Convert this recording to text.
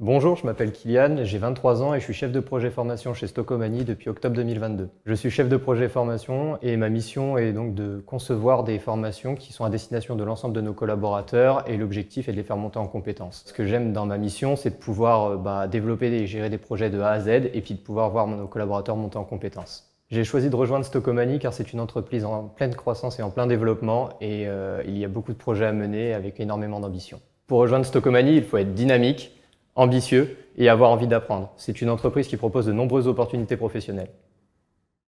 Bonjour, je m'appelle Kylian, j'ai 23 ans et je suis chef de projet formation chez Stokomani depuis octobre 2022. Je suis chef de projet formation et ma mission est donc de concevoir des formations qui sont à destination de l'ensemble de nos collaborateurs et l'objectif est de les faire monter en compétences. Ce que j'aime dans ma mission, c'est de pouvoir euh, bah, développer et gérer des projets de A à Z et puis de pouvoir voir nos collaborateurs monter en compétences. J'ai choisi de rejoindre Stokomani car c'est une entreprise en pleine croissance et en plein développement et euh, il y a beaucoup de projets à mener avec énormément d'ambition. Pour rejoindre Stokomani, il faut être dynamique, ambitieux et avoir envie d'apprendre. C'est une entreprise qui propose de nombreuses opportunités professionnelles.